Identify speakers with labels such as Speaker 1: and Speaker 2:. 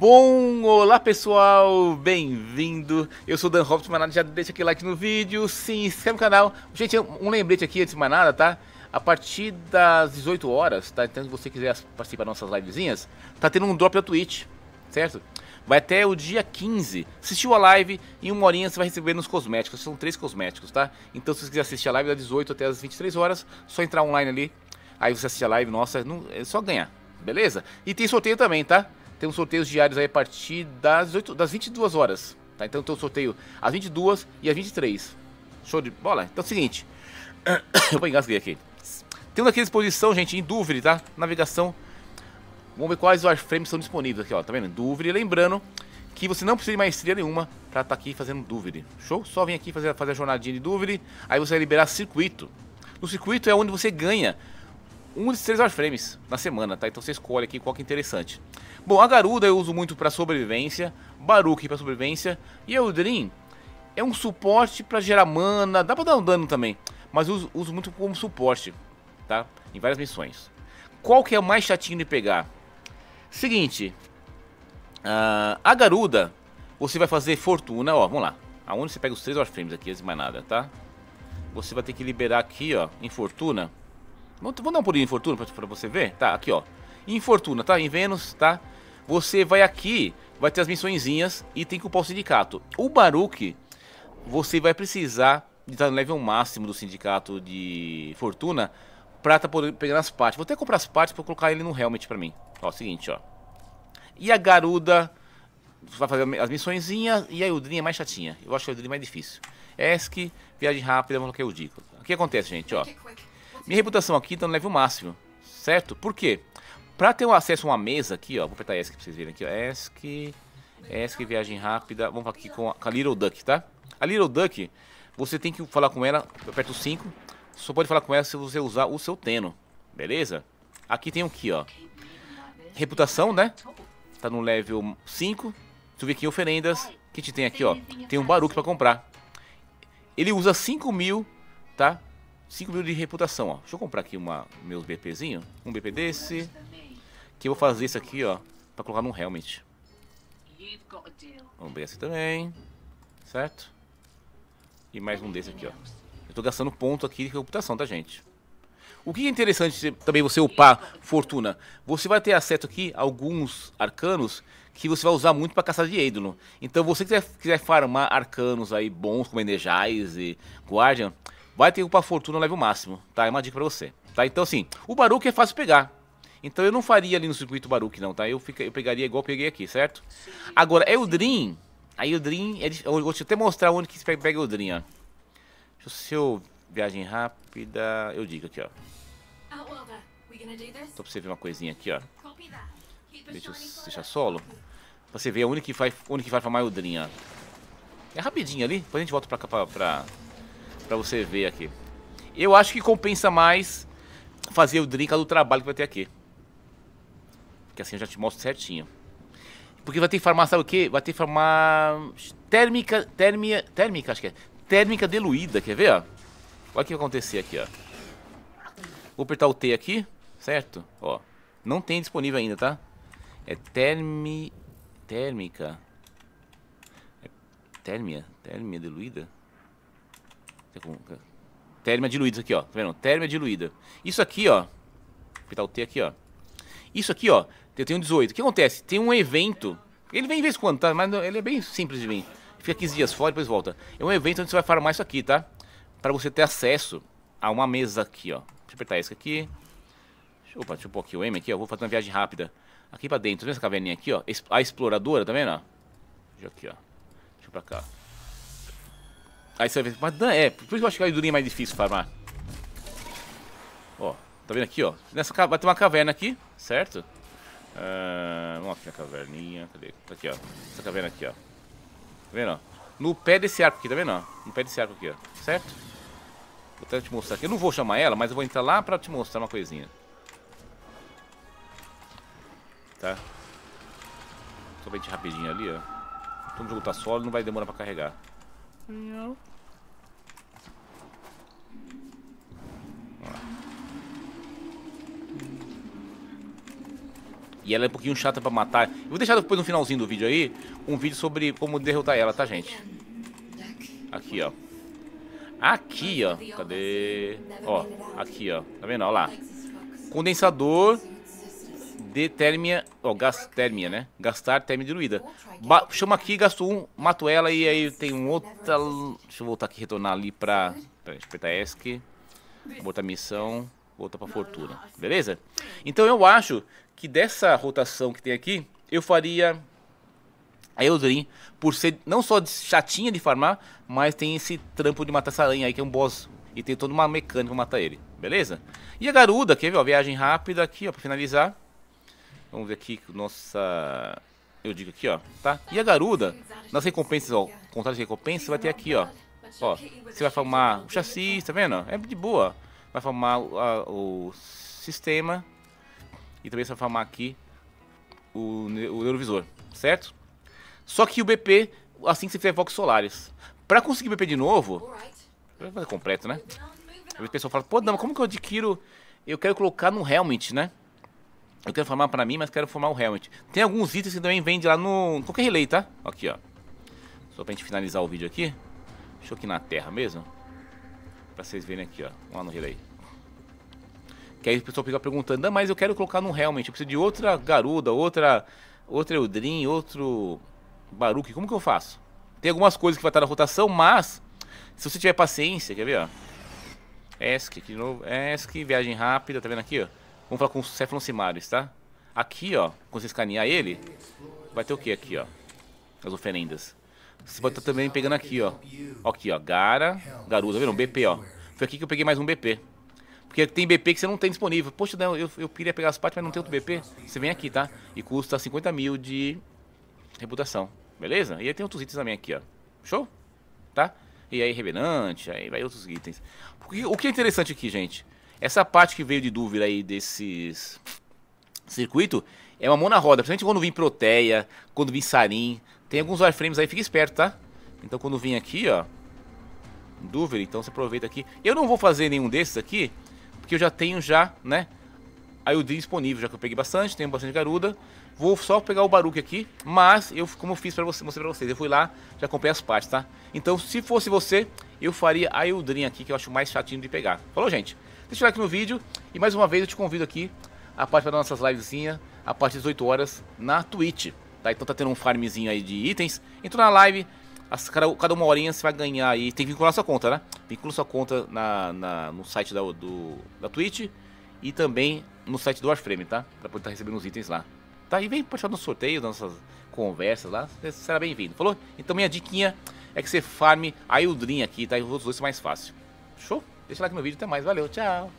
Speaker 1: bom? Olá pessoal, bem-vindo. Eu sou o Dan Hobbit, mas nada, já deixa aquele like no vídeo, se inscreve no canal. Gente, um lembrete aqui antes de mais nada, tá? A partir das 18 horas, tá? Então se você quiser participar das nossas livezinhas, tá tendo um drop da Twitch, certo? Vai até o dia 15. Assistiu a live, em uma horinha você vai receber nos cosméticos. São três cosméticos, tá? Então se você quiser assistir a live das 18 até as 23 horas, só entrar online ali. Aí você assiste a live, nossa, é só ganhar, beleza? E tem sorteio também, tá? Temos sorteios diários aí a partir das, 8, das 22 horas. Tá? Então tem o sorteio às 22 e às 23. Show de bola? Então é o seguinte. Eu engasguei aqui. Temos aqui a exposição, gente, em Duvre, tá? Navegação. Vamos ver quais wireframes são disponíveis aqui, ó. Tá vendo? Duvre. Lembrando que você não precisa de maestria nenhuma pra estar tá aqui fazendo Duvre. Show? Só vem aqui fazer, fazer a jornadinha de Duvre. Aí você vai liberar circuito. No circuito é onde você ganha um dos três warframes na semana, tá? Então você escolhe aqui qual que é interessante. Bom, a Garuda eu uso muito para sobrevivência, Baruque para sobrevivência e a Eldrin é um suporte para gerar mana, dá para dar um dano também, mas eu uso, uso, muito como suporte, tá? Em várias missões. Qual que é o mais chatinho de pegar? Seguinte, uh, a Garuda você vai fazer fortuna, ó, vamos lá. Aonde você pega os três warframes aqui, antes de mais nada, tá? Você vai ter que liberar aqui, ó, em fortuna vou dar um pulinho em Fortuna para você ver? Tá, aqui ó. Em Fortuna, tá? Em Vênus, tá? Você vai aqui, vai ter as missõezinhas e tem que upar o sindicato. O Baruque, você vai precisar de estar no level máximo do sindicato de Fortuna pra tá poder pegar as partes. Vou até comprar as partes pra colocar ele no helmet pra mim. Ó, seguinte, ó. E a Garuda vai fazer as missõezinhas e a Eudrinha é mais chatinha. Eu acho que a Eldrinha é mais difícil. Esque, viagem rápida, vamos colocar o Dico. O que acontece, gente, ó. Minha reputação aqui tá então, no level máximo, certo? Por quê? Pra ter um acesso a uma mesa aqui, ó, vou apertar ESC pra vocês verem aqui, ó, ESC, ESC, viagem rápida, vamos aqui com a, com a Little Duck, tá? A Little Duck, você tem que falar com ela, eu o 5, só pode falar com ela se você usar o seu Teno, beleza? Aqui tem o que, ó, reputação, né? Tá no level 5, subir aqui oferendas, que a gente tem aqui, ó, tem um Baruque pra comprar. Ele usa 5 mil, tá? 5 mil de reputação, ó. Deixa eu comprar aqui uma, meus BPzinho. Um BP desse. Que eu vou fazer isso aqui, ó. Pra colocar num helmet. Um desse também. Certo? E mais um desse aqui, ó. Eu tô gastando ponto aqui de reputação, tá, gente? O que é interessante também você upar fortuna? Você vai ter acesso aqui a alguns arcanos que você vai usar muito para caçar de Eidolon. Então, você que quiser, quiser farmar arcanos aí bons, como Energize e Guardian, Vai ter para fortuna leve o máximo, tá? É uma dica para você, tá? Então assim, o Baruque é fácil pegar. Então eu não faria ali no circuito Baruque não, tá? Eu, fica, eu pegaria igual eu peguei aqui, certo? Sim, Agora, é o Dream. Aí o Dream, é, eu vou te até mostrar onde que você pega o Dream, ó. Deixa eu, se eu viagem rápida, eu digo aqui, ó. Oh, uh, Tô pra você ver uma coisinha aqui, ó. Deixa eu deixar solo. Pra você ver onde que vai, onde que vai farmar o Dream, ó. É rapidinho ali, depois a gente volta pra cá pra, pra para você ver aqui. Eu acho que compensa mais fazer o drink do trabalho que vai ter aqui. Porque assim eu já te mostro certinho. Porque vai ter que farmar, sabe o quê? Vai ter que farmar térmica, térmica, térmica, acho que é. Térmica diluída, quer ver, Olha o que vai acontecer aqui, ó. Vou apertar o T aqui, certo? Ó, não tem disponível ainda, tá? É termi... térmica. É térmia? Térmia diluída? Tá tá. Térmia diluída aqui, ó. Tá vendo? Térmia diluída. Isso aqui, ó. Apertar o T aqui, ó. Isso aqui, ó. Eu tenho 18. O que acontece? Tem um evento. Ele vem de vez em quando, tá? Mas ele é bem simples de vir. Fica 15 dias fora e depois volta. É um evento onde você vai farmar isso aqui, tá? Pra você ter acesso a uma mesa aqui, ó. Deixa eu apertar esse aqui. Opa, deixa eu pôr aqui o M aqui, ó. Vou fazer uma viagem rápida. Aqui pra dentro, tá vendo essa caverninha aqui, ó? A exploradora, tá vendo? Ó? Deixa aqui, ó. Deixa eu pra cá. Aí você vai ver, mas Dan, é, por isso que eu acho que é a Idurinha é mais difícil farmar. Ó, tá vendo aqui, ó? Nessa, vai ter uma caverna aqui, certo? Uh, vamos aqui na caverninha, cadê? Tá aqui, ó. Essa caverna aqui, ó. Tá vendo, ó? No pé desse arco aqui, tá vendo, ó? No pé desse arco aqui, ó. Certo? Vou até te mostrar aqui. Eu não vou chamar ela, mas eu vou entrar lá pra te mostrar uma coisinha. Tá? Só bem rapidinho ali, ó. Como o jogo tá solo, não vai demorar pra carregar. Não. E ela é um pouquinho chata pra matar. Eu vou deixar depois no finalzinho do vídeo aí, um vídeo sobre como derrotar ela, tá, gente? Aqui, ó. Aqui, ó. Cadê? Ó, aqui, ó. Tá vendo? Ó lá. Condensador de térmia, ó, gas, térmia, né? Gastar térmia diluída. Ba chama aqui, gasto um, mato ela e aí tem um outra... Deixa eu voltar aqui, retornar ali pra... Pera aí, apertar ESC. Vou botar missão outra para fortuna. Beleza? Então eu acho que dessa rotação que tem aqui, eu faria a Eldrin por ser não só chatinha de farmar, mas tem esse trampo de matar essa aranha aí que é um boss e tem toda uma mecânica pra matar ele. Beleza? E a Garuda, quer ver? viagem rápida aqui, ó, pra finalizar. Vamos ver aqui, nossa... Eu digo aqui, ó, tá? E a Garuda, nas recompensas, ó, contrato de recompensa, vai ter aqui, ó. Ó, você vai farmar o chassi, tá vendo? É de boa, ó vai formar ah, o sistema e também você vai formar aqui o, o neurovisor, certo? Só que o BP, assim que você fizer focos solares. Para conseguir BP de novo, vai fazer completo, né? Aí o pessoal fala, pô, não, como que eu adquiro? Eu quero colocar no Helmet, né? Eu quero formar para mim, mas quero formar o Helmet. Tem alguns itens que também vende lá no qualquer relay, tá? Aqui, ó. Só pra gente finalizar o vídeo aqui. Deixa eu aqui na terra mesmo. Pra vocês verem aqui, ó. Lá no relay. Que aí o pessoal fica perguntando, ah, mas eu quero colocar no realmente, eu preciso de outra garuda, outra. outra Eldrin, outro. Baruque, como que eu faço? Tem algumas coisas que vai estar na rotação, mas. Se você tiver paciência, quer ver, ó. Esk, aqui de novo. Esk viagem rápida, tá vendo aqui, ó? Vamos falar com o Cefalon Simaris, tá? Aqui, ó, quando você escanear ele, vai ter o que aqui, ó? As oferendas. Você pode estar também pegando aqui, ó. Aqui, ó. Gara, Garuda. Viram? BP, ó. Foi aqui que eu peguei mais um BP. Porque tem BP que você não tem disponível. Poxa, não, eu, eu queria pegar as partes, mas não tem outro BP. Você vem aqui, tá? E custa 50 mil de reputação. Beleza? E aí tem outros itens também aqui, ó. Show? Tá? E aí, revenante, aí vai outros itens. Porque, o que é interessante aqui, gente? Essa parte que veio de dúvida aí desses circuito é uma mão na roda, principalmente quando vem Proteia, quando vem Sarim, tem alguns wireframes aí, fica esperto, tá? Então quando vem aqui, ó. Dúvida, então você aproveita aqui. Eu não vou fazer nenhum desses aqui, porque eu já tenho já, né? Aí o disponível, já que eu peguei bastante, tenho bastante garuda. Vou só pegar o Baruque aqui, mas eu, como eu fiz para você, mostrar para vocês, eu fui lá, já comprei as partes, tá? Então, se fosse você, eu faria a Eldrin aqui, que eu acho mais chatinho de pegar. Falou, gente? Deixa o like no vídeo e mais uma vez eu te convido aqui a participar das nossas livezinhas a partir das 8 horas na Twitch. Tá? Então tá tendo um farmzinho aí de itens. Entra na live, as, cada, cada uma horinha você vai ganhar aí. Tem que vincular sua conta, né? Vincula sua conta na, na no site da, do, da Twitch e também no site do Warframe, tá? Pra poder estar tá recebendo os itens lá. Tá? E vem participar dos sorteios, das nossas conversas lá. Você será bem-vindo, falou? Então minha diquinha é que você farme a Eldrin aqui, tá? E os outros dois são mais fácil. Show? Deixa lá like no vídeo, até mais. Valeu, tchau!